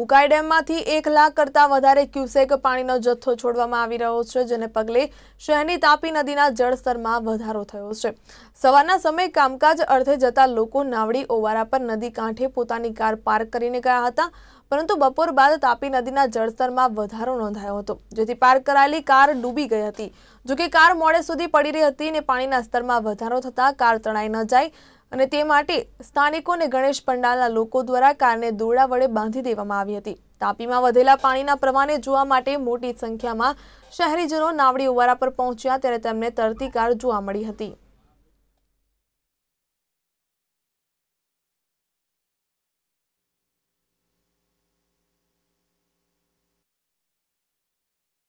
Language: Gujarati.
ઉકાઈ ડેમમાંથી એક લાખ કરતાં વધારે ક્યુસેક પાણીનો જથ્થો છોડવામાં આવી રહ્યો છે જેને પગલે શહેરની તાપી નદીના જળસ્તરમાં વધારો થયો છે સવારના સમયે કામકાજ અર્થે જતા લોકો નાવડી ઓવારા પર નદી કાંઠે પોતાની કાર પાર્ક કરીને ગયા હતા પરંતુ બપોર બાદ તાપી નદીના જળસ્તરમાં વધારો નોંધાયો હતો જેથી પાર્ક કરાયેલી કાર ડૂબી ગઈ હતી જોકે કાર મોડે સુધી પડી રહી હતી અને પાણીના સ્તરમાં વધારો થતાં કાર તણાઈ ન જાય અને તે માટે સ્થાનિકોને ગણેશ પંડાલના લોકો દ્વારા કારને દોરડા વડે બાંધી દેવામાં આવી હતી તાપીમાં વધેલા પાણીના પ્રવાહને જોવા માટે મોટી સંખ્યામાં શહેરીજનો નાવડી ઓવારા પર પહોંચ્યા ત્યારે તેમને તરતી કાર જોવા મળી હતી